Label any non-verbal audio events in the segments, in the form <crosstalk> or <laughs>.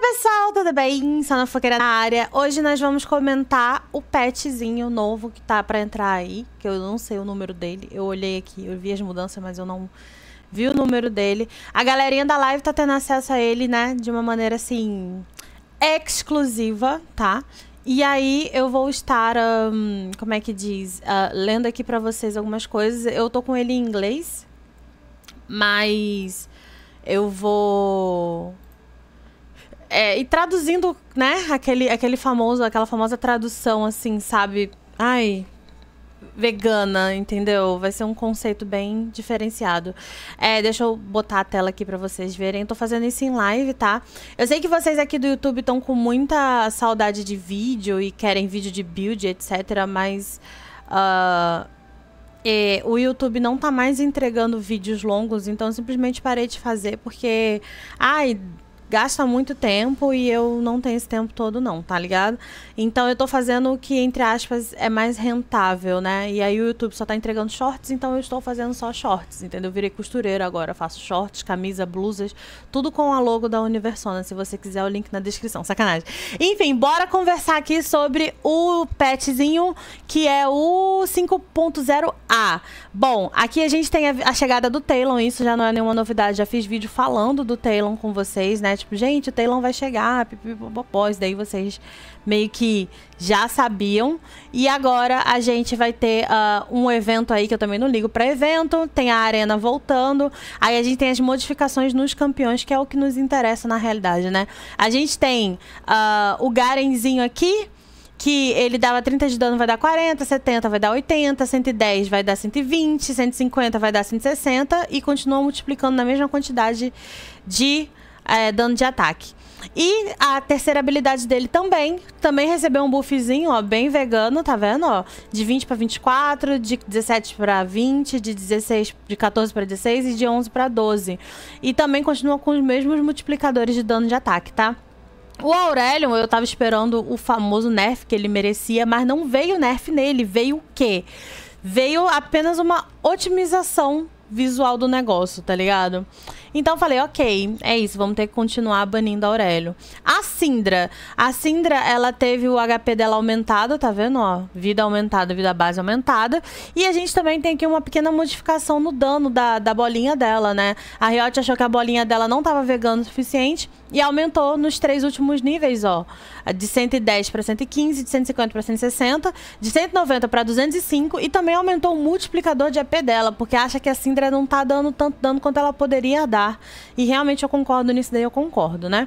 pessoal, tudo bem? Sou na Foqueira na área. Hoje nós vamos comentar o petzinho novo que tá pra entrar aí, que eu não sei o número dele. Eu olhei aqui, eu vi as mudanças, mas eu não vi o número dele. A galerinha da live tá tendo acesso a ele, né, de uma maneira, assim, exclusiva, tá? E aí eu vou estar, um, como é que diz, uh, lendo aqui pra vocês algumas coisas. Eu tô com ele em inglês, mas eu vou é, e traduzindo, né, aquele, aquele famoso, aquela famosa tradução, assim, sabe? Ai, vegana, entendeu? Vai ser um conceito bem diferenciado. É, deixa eu botar a tela aqui para vocês verem. Eu tô fazendo isso em live, tá? Eu sei que vocês aqui do YouTube estão com muita saudade de vídeo e querem vídeo de build, etc, mas uh, o YouTube não tá mais entregando vídeos longos, então eu simplesmente parei de fazer porque ai, gasta muito tempo e eu não tenho esse tempo todo não, tá ligado? Então eu tô fazendo o que entre aspas é mais rentável, né? E aí o YouTube só tá entregando shorts, então eu estou fazendo só shorts, entendeu? Eu virei costureira agora, faço shorts, camisa, blusas, tudo com a logo da Universona, se você quiser o link na descrição, sacanagem. Enfim, bora conversar aqui sobre o petzinho que é o 5.0A. Bom, aqui a gente tem a, chegada do Taylon, isso já não é nenhuma novidade, já fiz vídeo falando do Taylon com vocês, né? Tipo, gente, o Taylor vai chegar, pipipopopó. daí vocês meio que já sabiam. E agora a gente vai ter uh, um evento aí que eu também não ligo para evento. Tem a arena voltando. Aí a gente tem as modificações nos campeões, que é o que nos interessa na realidade, né? A gente tem uh, o Garenzinho aqui, que ele dava 30 de dano, vai dar 40, 70 vai dar 80, 110 vai dar 120, 150 vai dar 160 e continua multiplicando na mesma quantidade de é, dano de ataque. E a terceira habilidade dele também, também recebeu um buffzinho, ó, bem vegano, tá vendo, ó? De 20 para 24, de 17 para 20, de 16, de 14 para 16 e de 11 para 12. E também continua com os mesmos multiplicadores de dano de ataque, tá? O Aurelion, eu tava esperando o famoso nerf que ele merecia, mas não veio nerf nele, veio o quê? Veio apenas uma otimização visual do negócio, tá ligado? Então falei, ok, é isso, vamos ter que continuar banindo Aurélio. A Sindra. A Sindra, ela teve o HP dela aumentado, tá vendo? Ó, vida aumentada, vida base aumentada. E a gente também tem aqui uma pequena modificação no dano da, da bolinha dela, né? A Riot achou que a bolinha dela não tava vegana o suficiente e aumentou nos três últimos níveis, ó. De 110 para 115, de 150 para 160, de 190 para 205 e também aumentou o multiplicador de AP dela, porque acha que a Sindra não tá dando tanto dano quanto ela poderia dar. E realmente eu concordo nisso daí, eu concordo, né?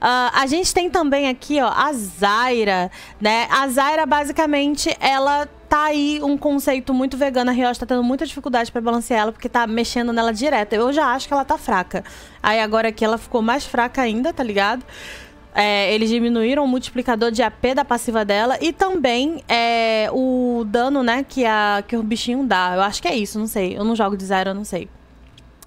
Uh, a gente tem também aqui, ó, a Zaira, né? A Zaira, basicamente, ela tá aí um conceito muito vegano. A Rioja tá tendo muita dificuldade para balancear ela, porque tá mexendo nela direto. Eu já acho que ela tá fraca. Aí agora que ela ficou mais fraca ainda, tá ligado? É, eles diminuíram o multiplicador de AP da passiva dela e também é, o dano, né, que, a, que o bichinho dá. Eu acho que é isso, não sei. Eu não jogo de zero, eu não sei.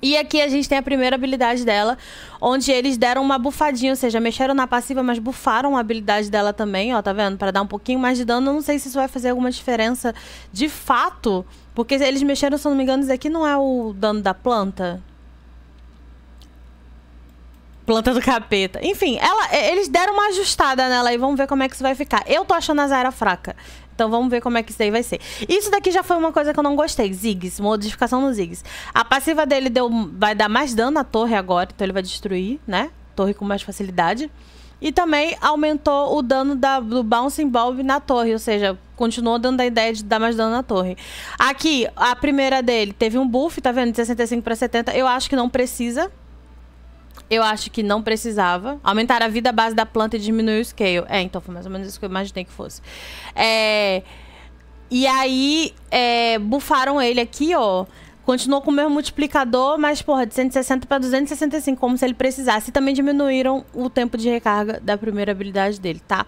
E aqui a gente tem a primeira habilidade dela, onde eles deram uma bufadinha, ou seja, mexeram na passiva, mas bufaram a habilidade dela também, ó, tá vendo? Para dar um pouquinho mais de dano, eu não sei se isso vai fazer alguma diferença de fato, porque eles mexeram, se eu não me engano, isso aqui não é o dano da planta, planta do capeta. Enfim, ela, eles deram uma ajustada nela e vamos ver como é que isso vai ficar. Eu tô achando a Zaira fraca. Então vamos ver como é que isso daí vai ser. Isso daqui já foi uma coisa que eu não gostei. Ziggs, modificação no Ziggs. A passiva dele deu, vai dar mais dano à torre agora, então ele vai destruir, né? Torre com mais facilidade. E também aumentou o dano da, do Bouncing Bulb na torre, ou seja, continuou dando a ideia de dar mais dano na torre. Aqui, a primeira dele teve um buff, tá vendo? De 65 para 70. Eu acho que não precisa, eu acho que não precisava. Aumentar a vida base da planta e diminuir o scale. É, então foi mais ou menos isso que eu imaginei que fosse. É, e aí, é, bufaram ele aqui, ó. Continuou com o mesmo multiplicador, mas, porra, de 160 para 265, como se ele precisasse. E também diminuíram o tempo de recarga da primeira habilidade dele, tá?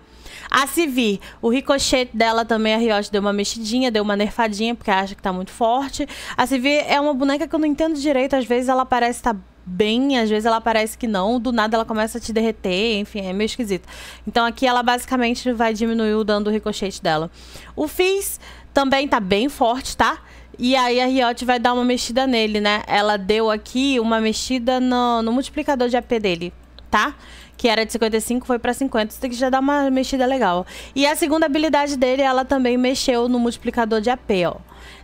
A Civir, o ricochete dela também, a Riot deu uma mexidinha, deu uma nerfadinha, porque acha que tá muito forte. A Civir é uma boneca que eu não entendo direito, às vezes ela parece estar tá bem, às vezes ela parece que não, do nada ela começa a te derreter, enfim, é meio esquisito. Então aqui ela basicamente vai diminuir o dano do ricochete dela. O Fizz também tá bem forte, tá? E aí a Riot vai dar uma mexida nele, né? Ela deu aqui uma mexida no, no multiplicador de AP dele tá? Que era de 55, foi para 50. Isso tem que já dar uma mexida legal. E a segunda habilidade dele, ela também mexeu no multiplicador de AP, ó.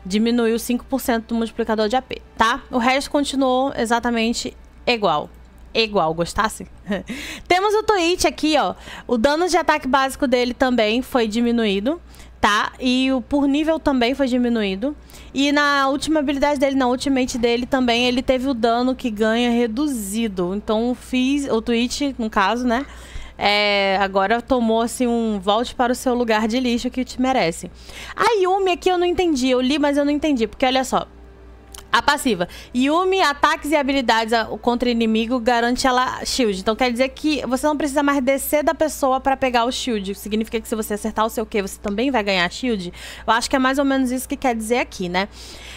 Diminuiu 5% do multiplicador de AP, tá? O resto continuou exatamente igual igual, gostasse? <laughs> Temos o tweet aqui, ó. O dano de ataque básico dele também foi diminuído tá? E o por nível também foi diminuído. E na última habilidade dele, na ultimate dele também, ele teve o dano que ganha reduzido. Então fiz, o Twitch, no caso, né? É, agora tomou assim um volte para o seu lugar de lixo que te merece. A Yumi aqui eu não entendi, eu li, mas eu não entendi, porque olha só, a passiva. Yumi, ataques e habilidades contra inimigo garante ela shield. Então quer dizer que você não precisa mais descer da pessoa para pegar o shield. Significa que se você acertar o seu Q, você também vai ganhar shield. Eu acho que é mais ou menos isso que quer dizer aqui, né?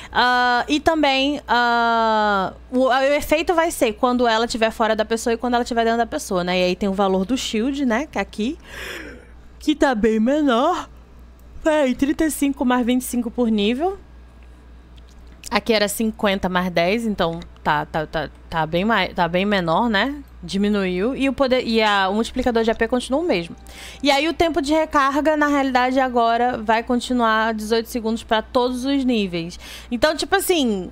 Uh, e também uh, o, o, efeito vai ser quando ela estiver fora da pessoa e quando ela estiver dentro da pessoa, né? E aí tem o valor do shield, né? Que é aqui. Que tá bem menor. é e 35 mais 25 por nível. Aqui era 50 mais 10, então tá, tá, tá, tá, bem, mais, tá bem menor, né? Diminuiu. E o, poder, e a, o multiplicador de AP continua o mesmo. E aí o tempo de recarga, na realidade, agora vai continuar 18 segundos para todos os níveis. Então, tipo assim,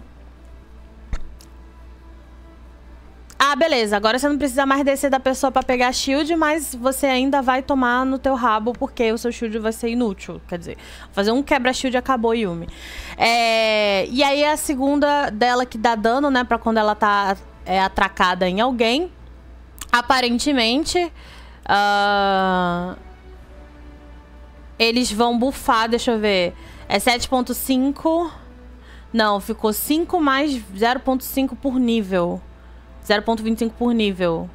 Ah, beleza. Agora você não precisa mais descer da pessoa para pegar shield, mas você ainda vai tomar no teu rabo porque o seu shield vai ser inútil. Quer dizer, fazer um quebra-shield acabou Yumi. É... E aí a segunda dela que dá dano, né, pra quando ela tá é, atracada em alguém. Aparentemente... Uh... Eles vão bufar, deixa eu ver. É 7.5... Não, ficou 5 mais 0.5 por nível. 0,25 por nível.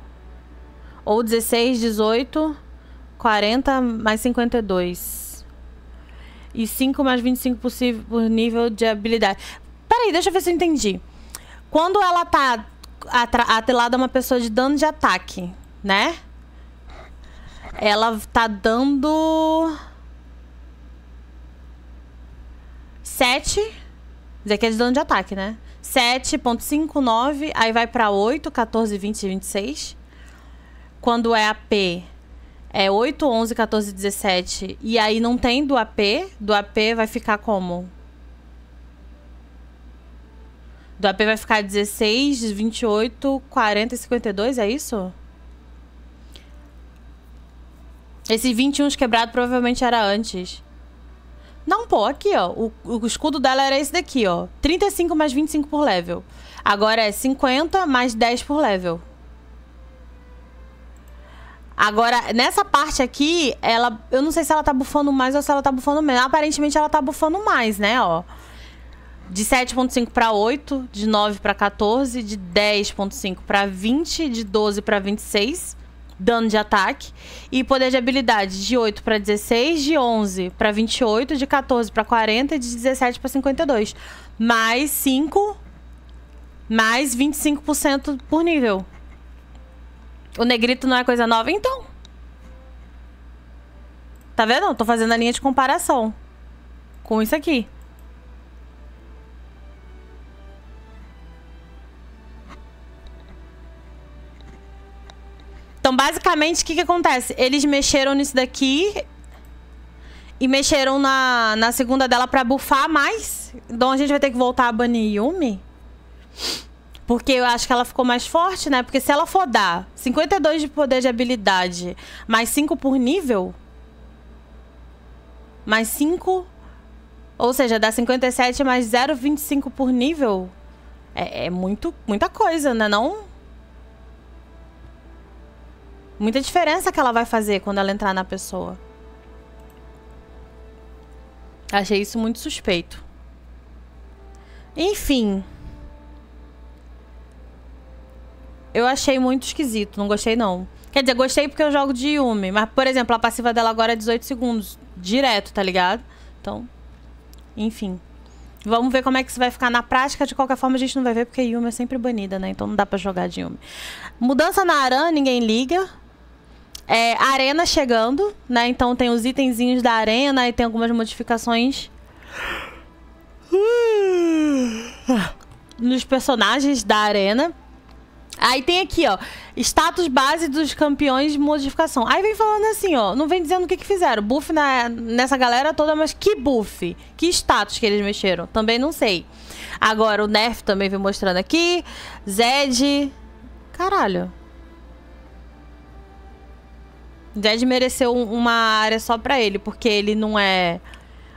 Ou 16, 18, 40 mais 52. E 5 mais 25 possível por nível de habilidade. Peraí, deixa eu ver se eu entendi. Quando ela tá atrelada a uma pessoa de dano de ataque, né? Ela tá dando... 7. Isso aqui é de dano de ataque, né? 7.59, aí vai para 8, 14, 20 e 26. Quando é AP, é 8, 11, 14, 17. E aí não tem do AP, do AP vai ficar como? Do AP vai ficar 16, 28, 40 e 52, é isso? Esse 21 quebrado provavelmente era antes. Não, pô, aqui, ó. O, o escudo dela era esse daqui, ó. 35 mais 25 por level. Agora é 50 mais 10 por level. Agora, nessa parte aqui, ela. Eu não sei se ela tá bufando mais ou se ela tá bufando menos. Aparentemente ela tá bufando mais, né, ó. De 7.5 para 8, de 9 para 14, de 10.5 para 20, de 12 para 26 dano de ataque. E poder de habilidade de 8 para 16, de 11 para 28, de 14 para 40 e de 17 para 52. Mais 5, mais 25% por nível. O negrito não é coisa nova, então. Tá vendo? Eu tô fazendo a linha de comparação com isso aqui. Então, basicamente, o que, que acontece? Eles mexeram nisso daqui e mexeram na, na segunda dela para bufar mais. Então a gente vai ter que voltar a banir Yumi. Porque eu acho que ela ficou mais forte, né? Porque se ela for dar 52 de poder de habilidade, mais 5 por nível. Mais 5. Ou seja, dá 57 mais 0,25 por nível. É, é, muito, muita coisa, né? Não. Muita diferença que ela vai fazer quando ela entrar na pessoa. Achei isso muito suspeito. Enfim. Eu achei muito esquisito, não gostei não. Quer dizer, gostei porque eu jogo de Yumi, mas, por exemplo, a passiva dela agora é 18 segundos, direto, tá ligado? Então, enfim. Vamos ver como é que isso vai ficar na prática. De qualquer forma, a gente não vai ver, porque Yumi é sempre banida, né? Então não dá pra jogar de Yumi. Mudança na Aran, ninguém liga. É, arena chegando, né? Então tem os itenzinhos da arena e tem algumas modificações. <sighs> Nos personagens da arena. Aí tem aqui, ó, status base dos campeões de modificação. Aí vem falando assim, ó, não vem dizendo o que, que fizeram. Buff na, nessa galera toda, mas que buff? Que status que eles mexeram? Também não sei. Agora, o Nerf também vem mostrando aqui. Zed. Caralho. Jed mereceu uma área só pra ele, porque ele não é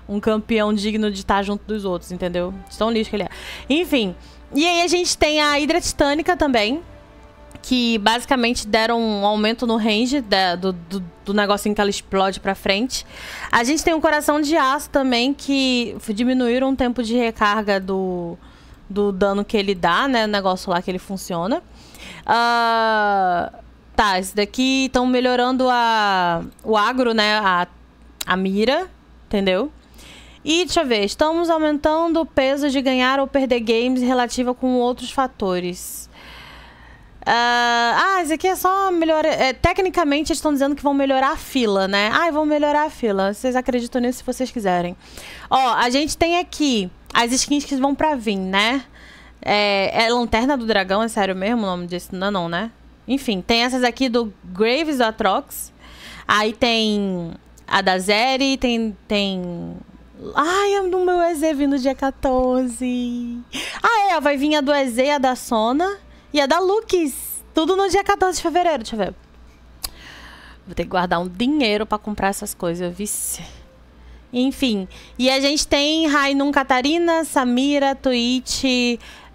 um campeão digno de estar junto dos outros, entendeu? estão tão lixo que ele é. Enfim. E aí a gente tem a Hidra Titânica também, que basicamente deram um aumento no range da, do, do, do, negocinho que ela explode pra frente. A gente tem um coração de aço também, que diminuíram o tempo de recarga do, do dano que ele dá, né? O negócio lá que ele funciona. Uh, Tá, esse daqui estão melhorando a, o agro, né? A, a mira, entendeu? E deixa eu ver, estamos aumentando o peso de ganhar ou perder games relativa com outros fatores. Uh, ah, isso ah, aqui é só melhor É, tecnicamente, eles estão dizendo que vão melhorar a fila, né? Ah, vão melhorar a fila. Vocês acreditam nisso se vocês quiserem. Ó, a gente tem aqui as skins que vão pra vir, né? É, é Lanterna do Dragão, é sério mesmo o nome disso? Não, é não, né? Enfim, tem essas aqui do Graves do Atrox. Aí tem a da Zeri, tem. tem... Ai, a é do meu EZ vindo dia 14. Ah, é, vai vir a do EZ, a da Sona e a da Lux. Tudo no dia 14 de fevereiro, deixa eu ver. Vou ter que guardar um dinheiro para comprar essas coisas, eu vice. Enfim. E a gente tem Rainum Catarina, Samira, Twitch,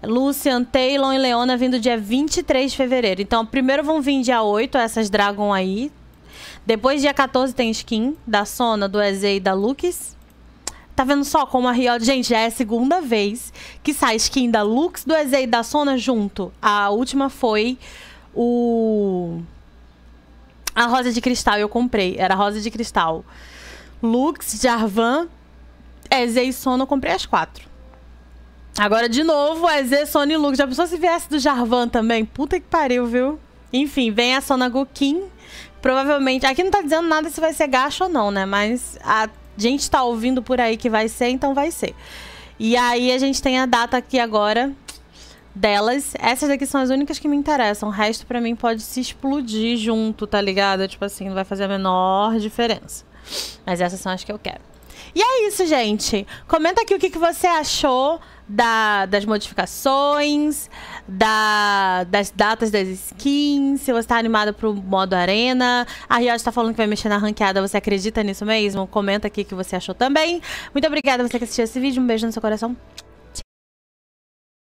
Lucian, Taylor e Leona vindo dia 23 de fevereiro. Então, primeiro vão vir dia 8, essas Dragon aí. Depois, dia 14, tem skin da Sona, do EZ e da Lux. Tá vendo só como a Riot... Gente, já é a segunda vez que sai skin da Lux, do EZ e da Sona junto. A última foi o... A Rosa de Cristal eu comprei. Era Rosa de Cristal. Lux, Jarvan, EZ e Sona eu comprei as quatro. Agora, de novo, é Z, Sony Luke. Já pensou se viesse do Jarvan também? Puta que pariu, viu? Enfim, vem a Sonagu Kim. Provavelmente... Aqui não tá dizendo nada se vai ser gacha ou não, né? Mas a gente tá ouvindo por aí que vai ser, então vai ser. E aí a gente tem a data aqui agora delas. Essas daqui são as únicas que me interessam. O resto, pra mim, pode se explodir junto, tá ligado? Tipo assim, não vai fazer a menor diferença. Mas essas são as que eu quero. E é isso, gente. Comenta aqui o que, que você achou da, das modificações, da, das datas das skins, se você está animado pro modo arena. A Riot está falando que vai mexer na ranqueada, você acredita nisso mesmo? Comenta aqui o que você achou também. Muito obrigada você que assistiu esse vídeo, um beijo no seu coração.